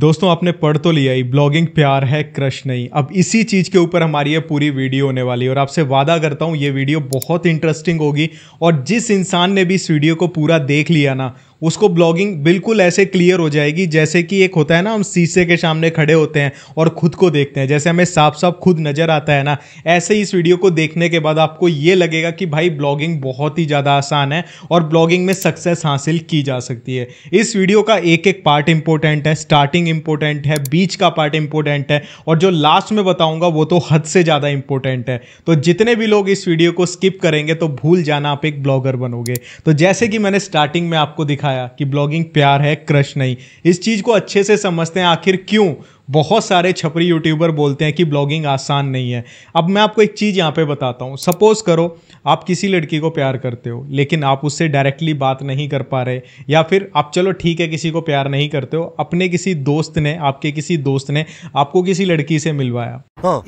दोस्तों आपने पढ़ तो लिया ही ब्लॉगिंग प्यार है क्रश नहीं अब इसी चीज़ के ऊपर हमारी ये पूरी वीडियो होने वाली है और आपसे वादा करता हूँ ये वीडियो बहुत इंटरेस्टिंग होगी और जिस इंसान ने भी इस वीडियो को पूरा देख लिया ना उसको ब्लॉगिंग बिल्कुल ऐसे क्लियर हो जाएगी जैसे कि एक होता है ना हम शीशे के सामने खड़े होते हैं और खुद को देखते हैं जैसे हमें साफ साफ खुद नज़र आता है ना ऐसे ही इस वीडियो को देखने के बाद आपको ये लगेगा कि भाई ब्लॉगिंग बहुत ही ज़्यादा आसान है और ब्लॉगिंग में सक्सेस हासिल की जा सकती है इस वीडियो का एक एक पार्ट इंपॉर्टेंट है स्टार्टिंग इंपॉर्टेंट है बीच का पार्ट इंपॉर्टेंट है और जो लास्ट में बताऊंगा वो तो हद से ज़्यादा इंपॉर्टेंट है तो जितने भी लोग इस वीडियो को स्किप करेंगे तो भूल जाना आप एक ब्लॉगर बनोगे तो जैसे कि मैंने स्टार्टिंग में आपको दिखा दिखाया कि ब्लॉगिंग प्यार है क्रश नहीं इस चीज़ को अच्छे से समझते हैं आखिर क्यों बहुत सारे छपरी यूट्यूबर बोलते हैं कि ब्लॉगिंग आसान नहीं है अब मैं आपको एक चीज़ यहाँ पे बताता हूँ सपोज़ करो आप किसी लड़की को प्यार करते हो लेकिन आप उससे डायरेक्टली बात नहीं कर पा रहे या फिर आप चलो ठीक है किसी को प्यार नहीं करते हो अपने किसी दोस्त ने आपके किसी दोस्त ने आपको किसी लड़की से मिलवाया हाँ।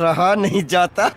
रहा नहीं जाता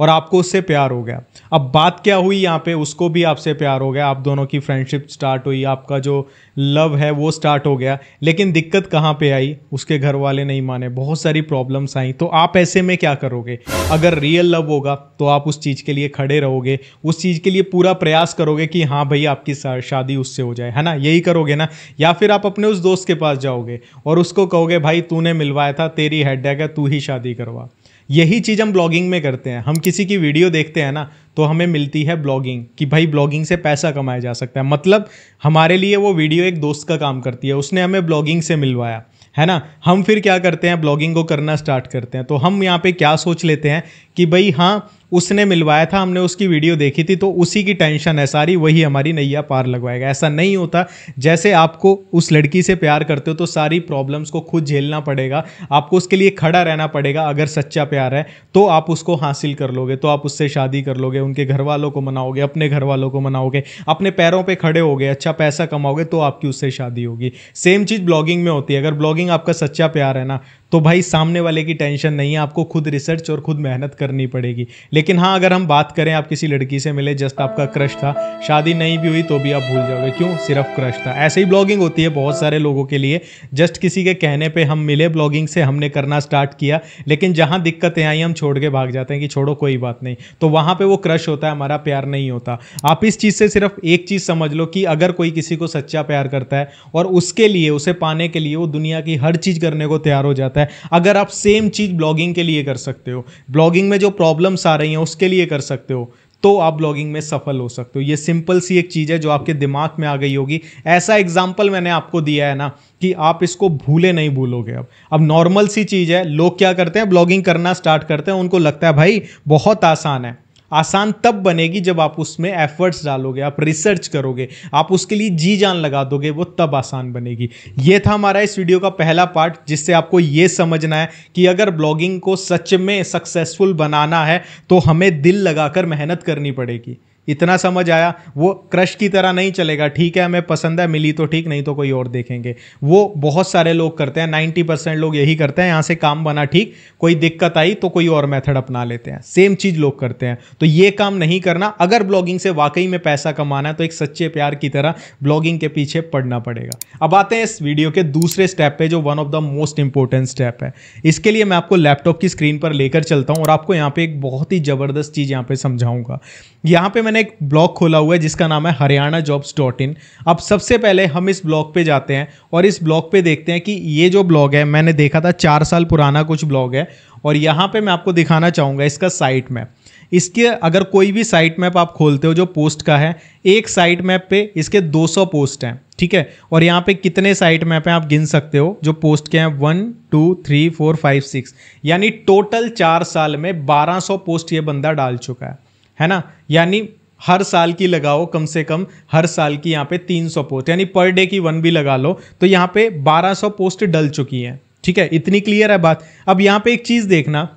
और आपको उससे प्यार हो गया अब बात क्या हुई यहाँ पे उसको भी आपसे प्यार हो गया आप दोनों की फ्रेंडशिप स्टार्ट हुई आपका जो लव है वो स्टार्ट हो गया लेकिन दिक्कत कहाँ पे आई उसके घर वाले नहीं माने बहुत सारी प्रॉब्लम्स आई तो आप ऐसे में क्या करोगे अगर रियल लव होगा तो आप उस चीज़ के लिए खड़े रहोगे उस चीज़ के लिए पूरा प्रयास करोगे कि हाँ भाई आपकी शादी उससे हो जाए है ना यही करोगे ना या फिर आप अपने उस दोस्त के पास जाओगे और उसको कहोगे भाई तूने मिलवाया था तेरी हेड है तू ही शादी करवा यही चीज़ हम ब्लॉगिंग में करते हैं हम किसी की वीडियो देखते हैं ना तो हमें मिलती है ब्लॉगिंग कि भाई ब्लॉगिंग से पैसा कमाया जा सकता है मतलब हमारे लिए वो वीडियो एक दोस्त का काम करती है उसने हमें ब्लॉगिंग से मिलवाया है ना हम फिर क्या करते हैं ब्लॉगिंग को करना स्टार्ट करते हैं तो हम यहाँ पे क्या सोच लेते हैं कि भाई हाँ उसने मिलवाया था हमने उसकी वीडियो देखी थी तो उसी की टेंशन है सारी वही हमारी नैया पार लगवाएगा ऐसा नहीं होता जैसे आपको उस लड़की से प्यार करते हो तो सारी प्रॉब्लम्स को खुद झेलना पड़ेगा आपको उसके लिए खड़ा रहना पड़ेगा अगर सच्चा प्यार है तो आप उसको हासिल कर लोगे तो आप उससे शादी कर लोगे उनके घर वालों को मनाओगे अपने घर वालों को मनाओगे अपने पैरों पर खड़े हो अच्छा पैसा कमाओगे तो आपकी उससे शादी होगी सेम चीज़ ब्लॉगिंग में होती है अगर ब्लॉगिंग आपका सच्चा प्यार है ना तो भाई सामने वाले की टेंशन नहीं है आपको खुद रिसर्च और खुद मेहनत करनी पड़ेगी लेकिन हाँ अगर हम बात करें आप किसी लड़की से मिले जस्ट आपका क्रश था शादी नहीं भी हुई तो भी आप भूल जाओगे क्यों सिर्फ क्रश था ऐसे ही ब्लॉगिंग होती है बहुत सारे लोगों के लिए जस्ट किसी के कहने पर हम मिले ब्लॉगिंग से हमने करना स्टार्ट किया लेकिन जहाँ दिक्कतें आई हम छोड़ के भाग जाते हैं कि छोड़ो कोई बात नहीं तो वहाँ पर वो क्रश होता है हमारा प्यार नहीं होता आप इस चीज़ से सिर्फ एक चीज़ समझ लो कि अगर कोई किसी को सच्चा प्यार करता है और उसके लिए उसे पाने के लिए वो दुनिया की हर चीज़ करने को तैयार हो जाता जाता है अगर आप सेम चीज़ ब्लॉगिंग के लिए कर सकते हो ब्लॉगिंग में जो प्रॉब्लम्स आ रही हैं उसके लिए कर सकते हो तो आप ब्लॉगिंग में सफल हो सकते हो ये सिंपल सी एक चीज़ है जो आपके दिमाग में आ गई होगी ऐसा एग्जाम्पल मैंने आपको दिया है ना कि आप इसको भूले नहीं भूलोगे अब अब नॉर्मल सी चीज़ है लोग क्या करते हैं ब्लॉगिंग करना स्टार्ट करते हैं उनको लगता है भाई बहुत आसान है आसान तब बनेगी जब आप उसमें एफर्ट्स डालोगे आप रिसर्च करोगे आप उसके लिए जी जान लगा दोगे वो तब आसान बनेगी ये था हमारा इस वीडियो का पहला पार्ट जिससे आपको ये समझना है कि अगर ब्लॉगिंग को सच में सक्सेसफुल बनाना है तो हमें दिल लगाकर मेहनत करनी पड़ेगी इतना समझ आया वो क्रश की तरह नहीं चलेगा ठीक है हमें पसंद है मिली तो ठीक नहीं तो कोई और देखेंगे वो बहुत सारे लोग करते हैं नाइन्टी परसेंट लोग यही करते हैं यहाँ से काम बना ठीक कोई दिक्कत आई तो कोई और मेथड अपना लेते हैं सेम चीज़ लोग करते हैं तो ये काम नहीं करना अगर ब्लॉगिंग से वाकई में पैसा कमाना है तो एक सच्चे प्यार की तरह ब्लॉगिंग के पीछे पड़ना पड़ेगा अब आते हैं इस वीडियो के दूसरे स्टेप पे जो one of the most important step है इसके लिए मैं आपको लैपटॉप की स्क्रीन पर लेकर चलता हूँ और आपको यहाँ पे एक बहुत ही ज़बरदस्त चीज़ यहाँ पर समझाऊंगा यहाँ पर मैंने मैंने एक ब्लॉग खोला हुआ है जिसका नाम है हरियाणा जॉब्स डॉट इन अब सबसे पहले हम इस ब्लॉग पे जाते हैं और इस ब्लॉग पे देखते हैं कि ये जो ब्लॉग है मैंने देखा था चार साल पुराना कुछ ब्लॉग है और यहाँ पे मैं आपको दिखाना चाहूँगा इसका साइट मैप इसके अगर कोई भी साइट मैप आप खोलते हो जो पोस्ट का है एक साइट मैप पे इसके 200 पोस्ट हैं ठीक है और यहाँ पे कितने साइट मैप हैं आप गिन सकते हो जो पोस्ट के हैं one two three four five six यानी टोटल चार साल में 1200 पोस्ट ये बंदा डाल चुका है है ना यानी हर साल की लगाओ कम से कम हर साल की यहाँ पे 300 पोस्ट यानी पर डे की वन भी लगा लो तो यहाँ पे 1200 पोस्ट डल चुकी हैं ठीक है इतनी क्लियर है बात अब यहाँ पे एक चीज़ देखना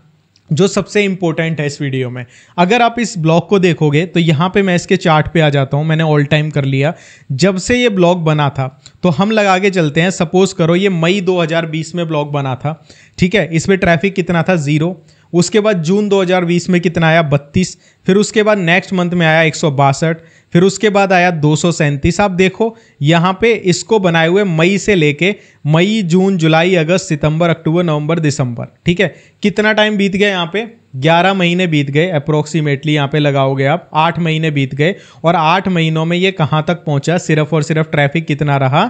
जो सबसे इंपॉर्टेंट है इस वीडियो में अगर आप इस ब्लॉग को देखोगे तो यहाँ पे मैं इसके चार्ट पे आ जाता हूँ मैंने ऑल टाइम कर लिया जब से ये ब्लॉग बना था तो हम लगा के चलते हैं सपोज करो ये मई 2020 में ब्लॉग बना था ठीक है इसमें ट्रैफिक कितना था ज़ीरो उसके बाद जून 2020 में कितना आया बत्तीस फिर उसके बाद नेक्स्ट मंथ में आया एक फिर उसके बाद आया दो आप देखो यहाँ पे इसको बनाए हुए मई से लेके मई जून जुलाई अगस्त सितंबर अक्टूबर नवंबर दिसंबर ठीक है कितना टाइम बीत गया यहाँ पे 11 महीने बीत गए अप्रोक्सीमेटली यहाँ पे लगाओगे आप 8 महीने बीत गए और 8 महीनों में ये कहाँ तक पहुँचा सिर्फ और सिर्फ ट्रैफिक कितना रहा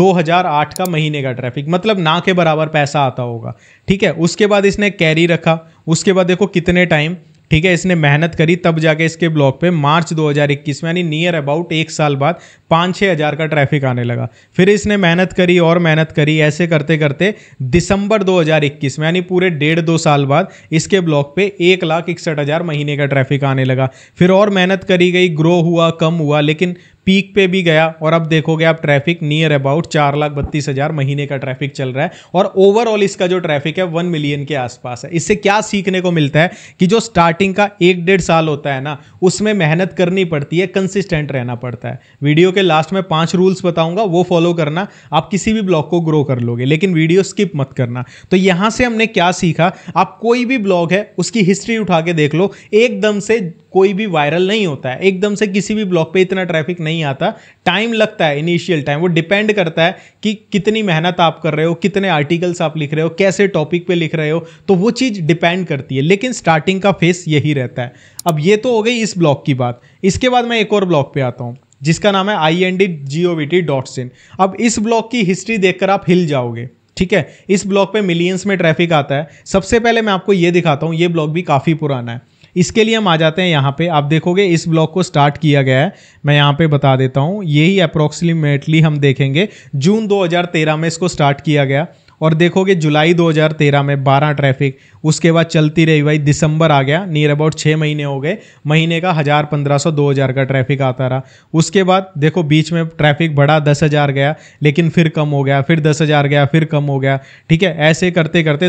2008 का महीने का ट्रैफिक मतलब ना के बराबर पैसा आता होगा ठीक है उसके बाद इसने कैरी रखा उसके बाद देखो कितने टाइम ठीक है इसने मेहनत करी तब जाके इसके ब्लॉग पे मार्च 2021 में यानी नियर अबाउट एक साल बाद पाँच छः हज़ार का ट्रैफिक आने लगा फिर इसने मेहनत करी और मेहनत करी ऐसे करते करते दिसंबर 2021 में यानी पूरे डेढ़ दो साल बाद इसके ब्लॉग पे एक लाख इकसठ हज़ार महीने का ट्रैफिक आने लगा फिर और मेहनत करी गई ग्रो हुआ कम हुआ लेकिन पीक पे भी गया और अब देखोगे आप ट्रैफिक नियर अबाउट चार लाख बत्तीस हज़ार महीने का ट्रैफिक चल रहा है और ओवरऑल इसका जो ट्रैफिक है वन मिलियन के आसपास है इससे क्या सीखने को मिलता है कि जो स्टार्टिंग का एक डेढ़ साल होता है ना उसमें मेहनत करनी पड़ती है कंसिस्टेंट रहना पड़ता है वीडियो के लास्ट में पाँच रूल्स बताऊंगा वो फॉलो करना आप किसी भी ब्लॉग को ग्रो कर लोगे लेकिन वीडियो स्किप मत करना तो यहाँ से हमने क्या सीखा आप कोई भी ब्लॉग है उसकी हिस्ट्री उठा के देख लो एकदम से कोई भी वायरल नहीं होता है एकदम से किसी भी ब्लॉग पे इतना ट्रैफिक नहीं आता टाइम लगता है इनिशियल टाइम वो डिपेंड करता है कि कितनी मेहनत आप कर रहे हो कितने आर्टिकल्स आप लिख रहे हो कैसे टॉपिक पे लिख रहे हो तो वो चीज़ डिपेंड करती है लेकिन स्टार्टिंग का फेस यही रहता है अब ये तो हो गई इस ब्लॉग की बात इसके बाद मैं एक और ब्लॉग पर आता हूँ जिसका नाम है I N D G O V T dot सिन अब इस ब्लॉग की हिस्ट्री देखकर आप हिल जाओगे ठीक है इस ब्लॉग पे मिलियंस में ट्रैफिक आता है सबसे पहले मैं आपको ये दिखाता हूँ ये ब्लॉग भी काफ़ी पुराना है इसके लिए हम आ जाते हैं यहाँ पे आप देखोगे इस ब्लॉक को स्टार्ट किया गया है मैं यहाँ पे बता देता हूँ यही अप्रोक्सीमेटली हम देखेंगे जून 2013 में इसको स्टार्ट किया गया और देखोगे जुलाई 2013 में 12 ट्रैफिक उसके बाद चलती रही भाई दिसंबर आ गया नियर अबाउट छः महीने हो गए महीने का हज़ार पंद्रह सौ दो हज़ार का ट्रैफिक आता रहा उसके बाद देखो बीच में ट्रैफिक बढ़ा दस हज़ार गया लेकिन फिर कम हो गया फिर दस हज़ार गया फिर कम हो गया ठीक है ऐसे करते करते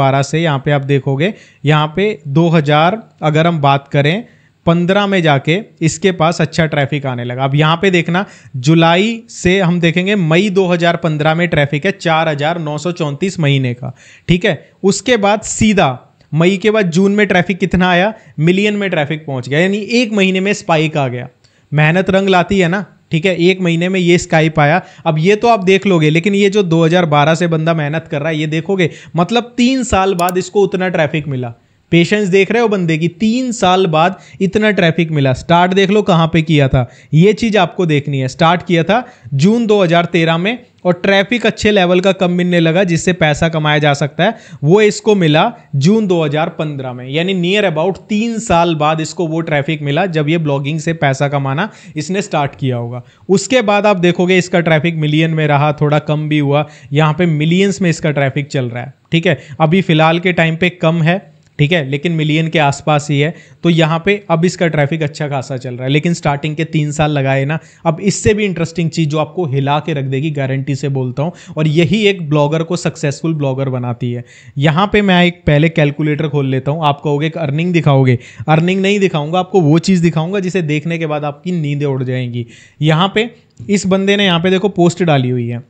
बारह से यहाँ पे आप देखोगे यहाँ पे हज़ार अगर हम बात करें पंद्रह में जाके इसके पास अच्छा ट्रैफिक आने लगा अब यहाँ पे देखना जुलाई से हम देखेंगे मई 2015 में ट्रैफिक है चार महीने का ठीक है उसके बाद सीधा मई के बाद जून में ट्रैफिक कितना आया मिलियन में ट्रैफिक पहुंच गया यानी एक महीने में स्पाइक आ गया मेहनत रंग लाती है ना ठीक है एक महीने में ये स्काइप आया अब ये तो आप देख लोगे लेकिन ये जो 2012 से बंदा मेहनत कर रहा है ये देखोगे मतलब तीन साल बाद इसको उतना ट्रैफिक मिला पेशेंस देख रहे हो बंदे की तीन साल बाद इतना ट्रैफिक मिला स्टार्ट देख लो कहाँ पे किया था ये चीज़ आपको देखनी है स्टार्ट किया था जून 2013 में और ट्रैफिक अच्छे लेवल का कम मिलने लगा जिससे पैसा कमाया जा सकता है वो इसको मिला जून 2015 में यानी नियर अबाउट तीन साल बाद इसको वो ट्रैफिक मिला जब ये ब्लॉगिंग से पैसा कमाना इसने स्टार्ट किया होगा उसके बाद आप देखोगे इसका ट्रैफिक मिलियन में रहा थोड़ा कम भी हुआ यहाँ पे मिलियंस में इसका ट्रैफिक चल रहा है ठीक है अभी फिलहाल के टाइम पे कम है ठीक है लेकिन मिलियन के आसपास ही है तो यहाँ पे अब इसका ट्रैफिक अच्छा खासा चल रहा है लेकिन स्टार्टिंग के तीन साल लगाए ना अब इससे भी इंटरेस्टिंग चीज़ जो आपको हिला के रख देगी गारंटी से बोलता हूँ और यही एक ब्लॉगर को सक्सेसफुल ब्लॉगर बनाती है यहाँ पे मैं एक पहले कैलकुलेटर खोल लेता हूँ आप कहोगे एक अर्निंग दिखाओगे अर्निंग नहीं दिखाऊंगा आपको वो चीज़ दिखाऊंगा जिसे देखने के बाद आपकी नींदें उड़ जाएंगी यहाँ पे इस बंदे ने यहाँ पे देखो पोस्ट डाली हुई है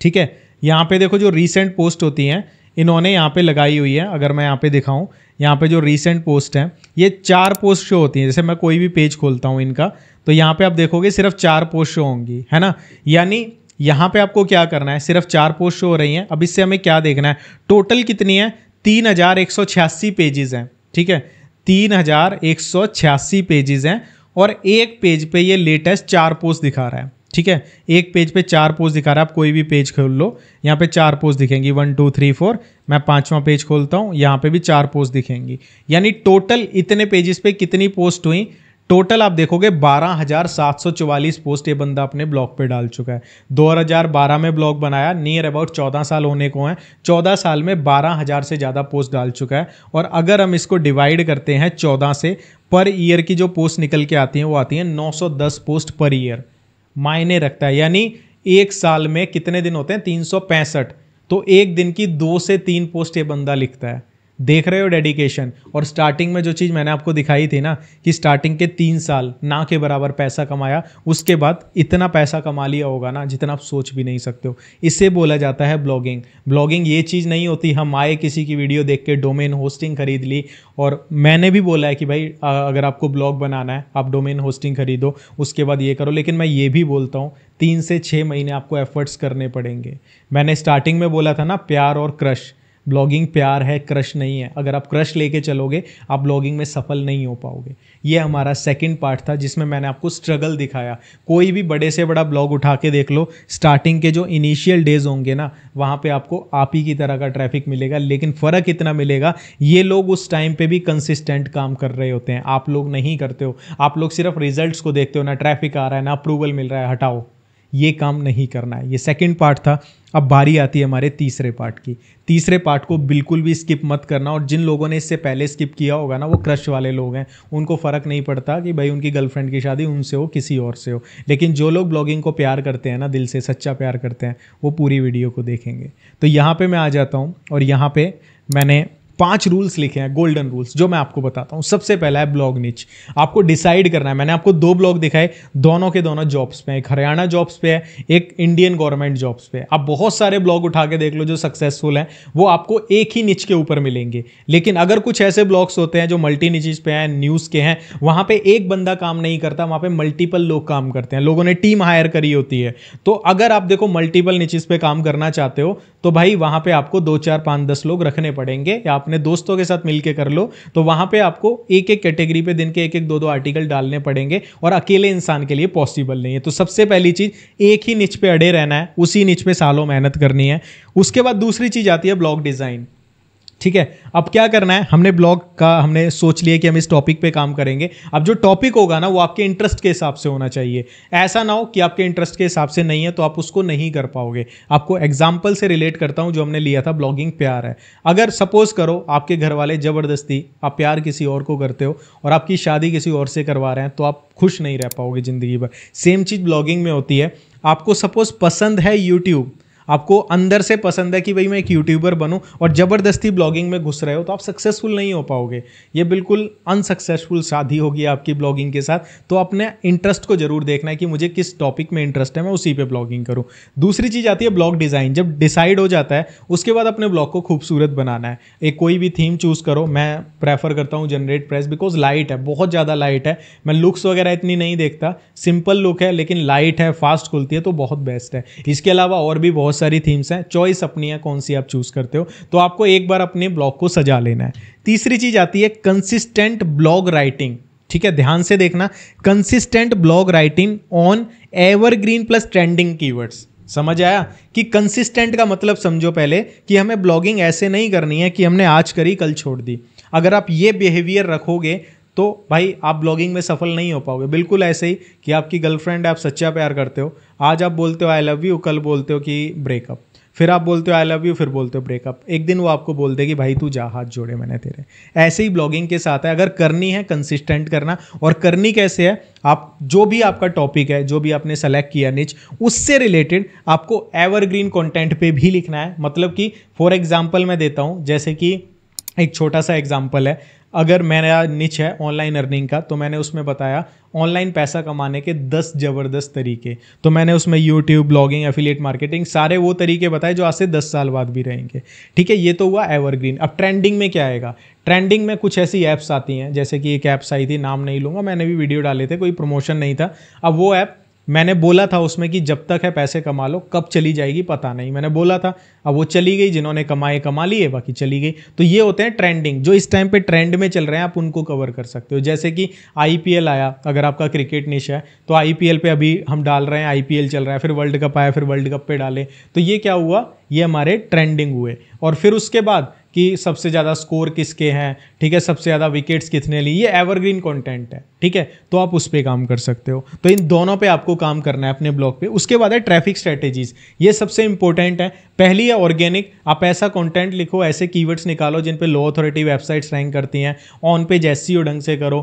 ठीक है यहाँ पे देखो जो रिसेंट पोस्ट होती हैं इन्होंने यहाँ पे लगाई हुई है अगर मैं यहाँ पे दिखाऊँ यहाँ पे जो रीसेंट पोस्ट हैं ये चार पोस्ट शो होती हैं जैसे मैं कोई भी पेज खोलता हूँ इनका तो यहाँ पे आप देखोगे सिर्फ चार पोस्ट शो होंगी है ना यानी यहाँ पे आपको क्या करना है सिर्फ चार पोस्ट शो हो रही हैं अब इससे हमें क्या देखना है टोटल कितनी है तीन हज़ार एक सौ छियासी पेजेस हैं ठीक है तीन हज़ार एक सौ छियासी पेजेस हैं और एक पेज पे ये लेटेस्ट चार पोस्ट दिखा रहा है ठीक है एक पेज पे चार पोज दिखा रहा है आप कोई भी पेज खोल लो यहाँ पे चार पोज दिखेंगी वन टू थ्री फोर मैं पांचवा पेज खोलता हूँ यहाँ पे भी चार पोस्ट दिखेंगी यानी टोटल इतने पेजेस पे कितनी पोस्ट हुई टोटल आप देखोगे 12,744 पोस्ट ये बंदा अपने ब्लॉग पे डाल चुका है 2012 में ब्लॉग बनाया नियर अबाउट 14 साल होने को है 14 साल में 12,000 से ज़्यादा पोस्ट डाल चुका है और अगर हम इसको डिवाइड करते हैं 14 से पर ईयर की जो पोस्ट निकल के आती हैं वो आती हैं 910 पोस्ट पर ईयर मायने रखता है यानी एक साल में कितने दिन होते हैं तीन तो एक दिन की दो से तीन पोस्ट ये बंदा लिखता है देख रहे हो डेडिकेशन और स्टार्टिंग में जो चीज़ मैंने आपको दिखाई थी ना कि स्टार्टिंग के तीन साल ना के बराबर पैसा कमाया उसके बाद इतना पैसा कमा लिया होगा ना जितना आप सोच भी नहीं सकते हो इसे बोला जाता है ब्लॉगिंग ब्लॉगिंग ये चीज़ नहीं होती हम आए किसी की वीडियो देख के डोमेन होस्टिंग खरीद ली और मैंने भी बोला है कि भाई अगर आपको ब्लॉग बनाना है आप डोमेन होस्टिंग खरीदो उसके बाद ये करो लेकिन मैं ये भी बोलता हूँ तीन से छः महीने आपको एफर्ट्स करने पड़ेंगे मैंने स्टार्टिंग में बोला था ना प्यार और क्रश ब्लॉगिंग प्यार है क्रश नहीं है अगर आप क्रश लेके चलोगे आप ब्लॉगिंग में सफल नहीं हो पाओगे ये हमारा सेकंड पार्ट था जिसमें मैंने आपको स्ट्रगल दिखाया कोई भी बड़े से बड़ा ब्लॉग उठा के देख लो स्टार्टिंग के जो इनिशियल डेज होंगे ना वहाँ पे आपको आप ही की तरह का ट्रैफिक मिलेगा लेकिन फ़र्क इतना मिलेगा ये लोग उस टाइम पर भी कंसिस्टेंट काम कर रहे होते हैं आप लोग नहीं करते हो आप लोग सिर्फ रिजल्ट को देखते हो ना ट्रैफिक आ रहा है ना अप्रूवल मिल रहा है हटाओ ये काम नहीं करना है ये सेकेंड पार्ट था अब बारी आती है हमारे तीसरे पार्ट की तीसरे पार्ट को बिल्कुल भी स्किप मत करना और जिन लोगों ने इससे पहले स्किप किया होगा ना वो क्रश वाले लोग हैं उनको फ़र्क नहीं पड़ता कि भाई उनकी गर्लफ्रेंड की शादी उनसे हो किसी और से हो लेकिन जो लोग ब्लॉगिंग को प्यार करते हैं ना दिल से सच्चा प्यार करते हैं वो पूरी वीडियो को देखेंगे तो यहाँ पर मैं आ जाता हूँ और यहाँ पर मैंने पांच रूल्स लिखे हैं गोल्डन रूल्स जो मैं आपको बताता हूँ सबसे पहला है ब्लॉग निच आपको डिसाइड करना है मैंने आपको दो ब्लॉग दिखाए दोनों के दोनों जॉब्स पे एक हरियाणा जॉब्स पे है एक इंडियन गवर्नमेंट जॉब्स पे आप बहुत सारे ब्लॉग उठा के देख लो जो सक्सेसफुल हैं वो आपको एक ही निच के ऊपर मिलेंगे लेकिन अगर कुछ ऐसे ब्लॉग्स होते हैं जो मल्टी निचिज़ पे हैं न्यूज़ के हैं वहाँ पर एक बंदा काम नहीं करता वहाँ पर मल्टीपल लोग काम करते हैं लोगों ने टीम हायर करी होती है तो अगर आप देखो मल्टीपल निचिस पे काम करना चाहते हो तो भाई वहाँ पर आपको दो चार पाँच दस लोग रखने पड़ेंगे या आप अपने दोस्तों के साथ मिलकर कर लो तो वहां पे आपको एक एक कैटेगरी पे दिन के एक एक दो दो आर्टिकल डालने पड़ेंगे और अकेले इंसान के लिए पॉसिबल नहीं है तो सबसे पहली चीज़ एक ही निच पे अड़े रहना है उसी निच पे सालों मेहनत करनी है उसके बाद दूसरी चीज़ आती है ब्लॉग डिज़ाइन ठीक है अब क्या करना है हमने ब्लॉग का हमने सोच लिया कि हम इस टॉपिक पे काम करेंगे अब जो टॉपिक होगा ना वो आपके इंटरेस्ट के हिसाब से होना चाहिए ऐसा ना हो कि आपके इंटरेस्ट के हिसाब से नहीं है तो आप उसको नहीं कर पाओगे आपको एग्जाम्पल से रिलेट करता हूँ जो हमने लिया था ब्लॉगिंग प्यार है अगर सपोज करो आपके घर वाले ज़बरदस्ती आप प्यार किसी और को करते हो और आपकी शादी किसी और से करवा रहे हैं तो आप खुश नहीं रह पाओगे ज़िंदगी भर सेम चीज़ ब्लॉगिंग में होती है आपको सपोज पसंद है यूट्यूब आपको अंदर से पसंद है कि भाई मैं एक यूट्यूबर बनूँ और ज़बरदस्ती ब्लॉगिंग में घुस रहे हो तो आप सक्सेसफुल नहीं हो पाओगे ये बिल्कुल अनसक्सेसफुल शादी होगी आपकी ब्लॉगिंग के साथ तो अपने इंटरेस्ट को ज़रूर देखना है कि मुझे किस टॉपिक में इंटरेस्ट है मैं उसी पर ब्लॉगिंग करूँ दूसरी चीज़ आती है ब्लॉग डिज़ाइन जब डिसाइड हो जाता है उसके बाद अपने ब्लॉग को खूबसूरत बनाना है एक कोई भी थीम चूज़ करो मैं प्रेफर करता हूँ जनरेट प्रेस बिकॉज लाइट है बहुत ज़्यादा लाइट है मैं लुक्स वगैरह इतनी नहीं देखता सिंपल लुक है लेकिन लाइट है फास्ट खुलती है तो बहुत बेस्ट है इसके अलावा और भी बहुत बहुत सारी थीम्स हैं चॉइस अपनी है कौन सी आप चूज़ करते हो तो आपको एक बार अपने ब्लॉग को सजा लेना है तीसरी चीज़ आती है कंसिस्टेंट ब्लॉग राइटिंग ठीक है ध्यान से देखना consistent blog writing on evergreen plus trending keywords समझ आया कि कंसिस्टेंट का मतलब समझो पहले कि हमें ब्लॉगिंग ऐसे नहीं करनी है कि हमने आज करी कल छोड़ दी अगर आप ये बिहेवियर रखोगे तो भाई आप ब्लॉगिंग में सफल नहीं हो पाओगे बिल्कुल ऐसे ही कि आपकी गर्लफ्रेंड आप सच्चा प्यार करते हो आज आप बोलते हो आई लव यू कल बोलते हो कि ब्रेकअप फिर आप बोलते हो आई लव यू फिर बोलते हो ब्रेकअप एक दिन वो आपको बोल दे कि भाई तू जा हाथ जोड़े मैंने तेरे ऐसे ही ब्लॉगिंग के साथ है अगर करनी है कंसिस्टेंट करना और करनी कैसे है आप जो भी आपका टॉपिक है जो भी आपने सेलेक्ट किया निच उससे रिलेटेड आपको एवरग्रीन कंटेंट पे भी लिखना है मतलब कि फॉर एग्जाम्पल मैं देता हूँ जैसे कि एक छोटा सा एग्जाम्पल है अगर मेरा निच है ऑनलाइन अर्निंग का तो मैंने उसमें बताया ऑनलाइन पैसा कमाने के दस ज़बरदस्त तरीके तो मैंने उसमें यूट्यूब ब्लॉगिंग एफिलेट मार्केटिंग सारे वो तरीके बताए जो आज से दस साल बाद भी रहेंगे ठीक है ये तो हुआ एवरग्रीन अब ट्रेंडिंग में क्या आएगा ट्रेंडिंग में कुछ ऐसी ऐप्स आती हैं जैसे कि एक ऐप्स आई थी नाम नहीं लूँगा मैंने भी वीडियो डाले थे कोई प्रमोशन नहीं था अब वो ऐप मैंने बोला था उसमें कि जब तक है पैसे कमा लो कब चली जाएगी पता नहीं मैंने बोला था अब वो चली गई जिन्होंने कमाए कमा लिए बाकी चली गई तो ये होते हैं ट्रेंडिंग जो इस टाइम पे ट्रेंड में चल रहे हैं आप उनको कवर कर सकते हो जैसे कि आई आया अगर आपका क्रिकेट निश है तो आई पी अभी हम डाल रहे हैं आई चल रहा है फिर वर्ल्ड कप आया फिर वर्ल्ड कप पर डाले तो ये क्या हुआ ये हमारे ट्रेंडिंग हुए और फिर उसके बाद कि सबसे ज़्यादा स्कोर किसके हैं ठीक है सबसे ज़्यादा विकेट्स कितने लिए ये एवरग्रीन कंटेंट है ठीक है तो आप उस पर काम कर सकते हो तो इन दोनों पे आपको काम करना है अपने ब्लॉग पे उसके बाद है ट्रैफिक स्ट्रेटेजीज ये सबसे इंपॉर्टेंट है पहली है ऑर्गेनिक आप ऐसा कंटेंट लिखो ऐसे कीवर्ड्स निकालो जिन पर लो अथॉरिटी वेबसाइट्स रैंक करती हैं ऑन पेज एस ढंग से करो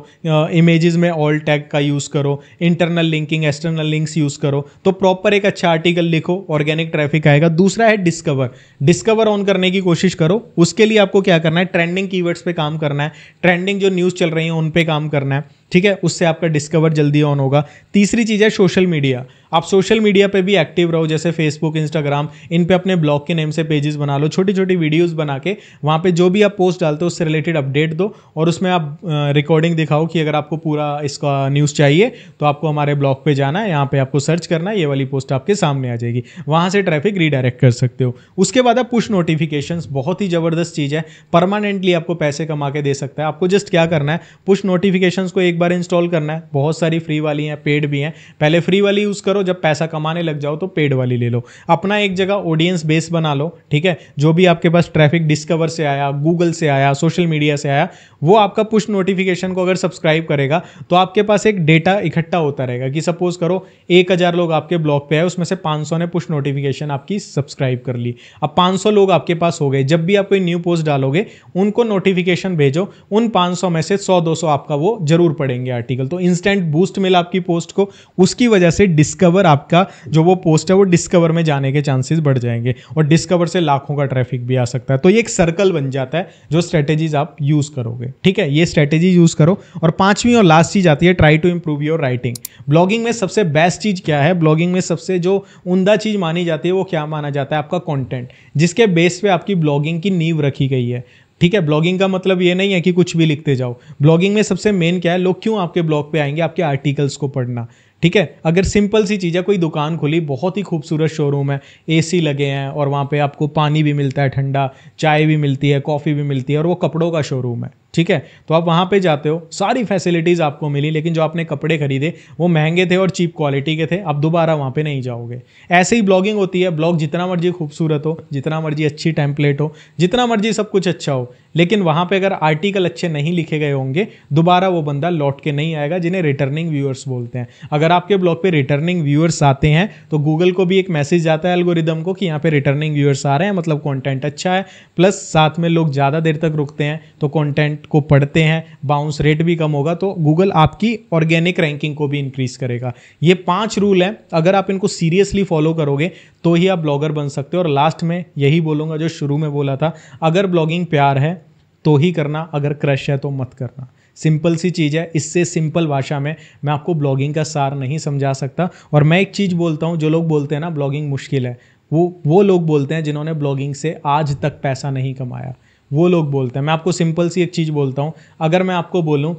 इमेज में ऑल टैग का यूज़ करो internal linking external links use करो तो प्रॉपर एक अच्छा आर्टिकल लिखो ऑर्गेनिक ट्रैफिक आएगा दूसरा है डिस्कवर डिस्कवर ऑन करने की कोशिश करो उसके उसके लिए आपको क्या करना है ट्रेंडिंग कीवर्ड्स पे काम करना है ट्रेंडिंग जो न्यूज़ चल रही है उन पे काम करना है ठीक है उससे आपका डिस्कवर जल्दी ऑन होगा तीसरी चीज़ है सोशल मीडिया आप सोशल मीडिया पे भी एक्टिव रहो जैसे फेसबुक इंस्टाग्राम इन पे अपने ब्लॉग के नेम से पेजेस बना लो छोटी छोटी वीडियोस बना के वहाँ पे जो भी आप पोस्ट डालते हो उससे रिलेटेड अपडेट दो और उसमें आप रिकॉर्डिंग दिखाओ कि अगर आपको पूरा इसका न्यूज़ चाहिए तो आपको हमारे ब्लॉग पर जाना है यहाँ पर आपको सर्च करना है ये वाली पोस्ट आपके सामने आ जाएगी वहाँ से ट्रैफिक रीडायरेक्ट कर सकते हो उसके बाद आप पुश नोटिफिकेशन बहुत ही ज़बरदस्त चीज़ है परमानेंटली आपको पैसे कमा के दे सकता है आपको जस्ट क्या करना है पुश नोटिफिकेशन को एक बार इंस्टॉल करना है बहुत सारी फ्री वाली हैं पेड भी हैं पहले फ्री वाली यूज़ करो जब पैसा कमाने लग जाओ तो पेड वाली ले लो अपना एक जगह ऑडियंस बेस बना लो ठीक है जो भी आपके पास ट्रैफिक डिस्कवर से आया गूगल से आया सोशल मीडिया से आया वो आपका पुश नोटिफिकेशन को अगर सब्सक्राइब करेगा तो आपके पास एक डेटा इकट्ठा होता रहेगा कि सपोज करो एक हज़ार लोग आपके ब्लॉग पे आए उसमें से 500 ने पुश नोटिफिकेशन आपकी सब्सक्राइब कर ली अब 500 लोग आपके पास हो गए जब भी आप कोई न्यू पोस्ट डालोगे उनको नोटिफिकेशन भेजो उन 500 में से 100-200 आपका वो जरूर पढ़ेंगे आर्टिकल तो इंस्टेंट बूस्ट मिला आपकी पोस्ट को उसकी वजह से डिस्कवर आपका जो वो पोस्ट है वो डिस्कवर में जाने के चांसेस बढ़ जाएंगे और डिस्कवर से लाखों का ट्रैफिक भी आ सकता है तो ये एक सर्कल बन जाता है जो स्ट्रेटेजीज आप यूज़ करोगे ठीक है ये स्ट्रेटेजीज यूज़ करो और पांचवीं और लास्ट चीज़ आती है try to improve your writing blogging में सबसे बेस्ट चीज़ क्या है ब्लॉगिंग में सबसे जो उमदा चीज़ मानी जाती है वो क्या माना जाता है आपका कॉन्टेंट जिसके बेस पे आपकी ब्लॉगिंग की नींव रखी गई है ठीक है ब्लॉगिंग का मतलब ये नहीं है कि कुछ भी लिखते जाओ ब्लॉगिंग में सबसे मेन क्या है लोग क्यों आपके ब्लॉग पे आएंगे आपके आर्टिकल्स को पढ़ना ठीक है अगर सिंपल सी चीज़ है कोई दुकान खुली बहुत ही खूबसूरत शोरूम है एसी लगे हैं और वहाँ पे आपको पानी भी मिलता है ठंडा चाय भी मिलती है कॉफ़ी भी मिलती है और वो कपड़ों का शोरूम है ठीक है तो आप वहाँ पे जाते हो सारी फैसिलिटीज़ आपको मिली लेकिन जो आपने कपड़े खरीदे वो महंगे थे और चीप क्वालिटी के थे आप दोबारा वहाँ पे नहीं जाओगे ऐसे ही ब्लॉगिंग होती है ब्लॉग जितना मर्जी खूबसूरत हो जितना मर्जी अच्छी टेम्पलेट हो जितना मर्जी सब कुछ अच्छा हो लेकिन वहाँ पर अगर आर्टिकल अच्छे नहीं लिखे गए होंगे दोबारा वो बंदा लौट के नहीं आएगा जिन्हें रिटर्निंग व्यूअर्स बोलते हैं अगर आपके ब्लॉग पर रिटर्निंग व्यूअर्स आते हैं तो गूगल को भी एक मैसेज जाता है एल्गोरिदम को कि यहाँ पर रिटर्निंग व्यूअर्स आ रहे हैं मतलब कॉन्टेंट अच्छा है प्लस साथ में लोग ज़्यादा देर तक रुकते हैं तो कॉन्टेंट को पढ़ते हैं बाउंस रेट भी कम होगा तो गूगल आपकी ऑर्गेनिक रैंकिंग को भी इंक्रीज करेगा ये पांच रूल हैं अगर आप इनको सीरियसली फॉलो करोगे तो ही आप ब्लॉगर बन सकते हो और लास्ट में यही बोलूँगा जो शुरू में बोला था अगर ब्लॉगिंग प्यार है तो ही करना अगर क्रश है तो मत करना सिंपल सी चीज़ है इससे सिंपल भाषा में मैं आपको ब्लॉगिंग का सार नहीं समझा सकता और मैं एक चीज़ बोलता हूँ जो लोग बोलते हैं ना ब्लॉगिंग मुश्किल है वो वो लोग बोलते हैं जिन्होंने ब्लॉगिंग से आज तक पैसा नहीं कमाया वो लोग बोलते हैं मैं आपको सिंपल सी एक चीज़ बोलता हूँ अगर मैं आपको बोलूँ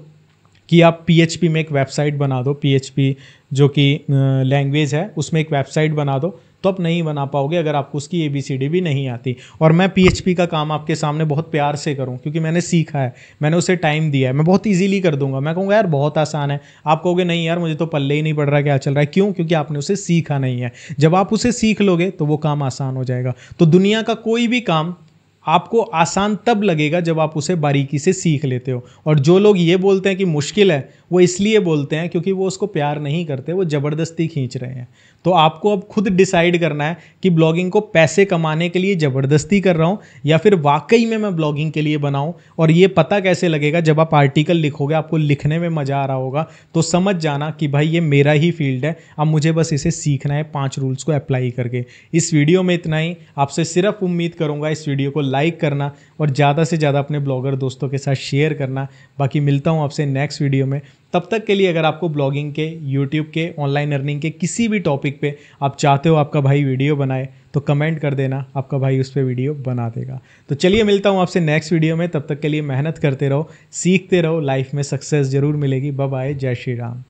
कि आप पी में एक वेबसाइट बना दो पी जो कि लैंग्वेज है उसमें एक वेबसाइट बना दो तो आप नहीं बना पाओगे अगर आपको उसकी ए बी सी डी भी नहीं आती और मैं पी का काम आपके सामने बहुत प्यार से करूँ क्योंकि मैंने सीखा है मैंने उसे टाइम दिया है मैं बहुत ईजीली कर दूंगा मैं कहूँगा यार बहुत आसान है आप कहोगे नहीं यार मुझे तो पल्ले ही नहीं पड़ रहा क्या चल रहा है क्यों क्योंकि आपने उसे सीखा नहीं है जब आप उसे सीख लोगे तो वो काम आसान हो जाएगा तो दुनिया का कोई भी काम आपको आसान तब लगेगा जब आप उसे बारीकी से सीख लेते हो और जो लोग ये बोलते हैं कि मुश्किल है वो इसलिए बोलते हैं क्योंकि वो उसको प्यार नहीं करते वो ज़बरदस्ती खींच रहे हैं तो आपको अब खुद डिसाइड करना है कि ब्लॉगिंग को पैसे कमाने के लिए ज़बरदस्ती कर रहा हूँ या फिर वाकई में मैं ब्लॉगिंग के लिए बनाऊँ और ये पता कैसे लगेगा जब आप आर्टिकल लिखोगे आपको लिखने में मज़ा आ रहा होगा तो समझ जाना कि भाई ये मेरा ही फील्ड है अब मुझे बस इसे सीखना है पाँच रूल्स को अप्लाई करके इस वीडियो में इतना ही आपसे सिर्फ उम्मीद करूँगा इस वीडियो को लाइक करना और ज़्यादा से ज़्यादा अपने ब्लॉगर दोस्तों के साथ शेयर करना बाकी मिलता हूँ आपसे नेक्स्ट वीडियो में तब तक के लिए अगर आपको ब्लॉगिंग के यूट्यूब के ऑनलाइन अर्निंग के किसी भी टॉपिक पे आप चाहते हो आपका भाई वीडियो बनाए तो कमेंट कर देना आपका भाई उस पर वीडियो बना देगा तो चलिए मिलता हूँ आपसे नेक्स्ट वीडियो में तब तक के लिए मेहनत करते रहो सीखते रहो लाइफ में सक्सेस जरूर मिलेगी बब आए जय श्री राम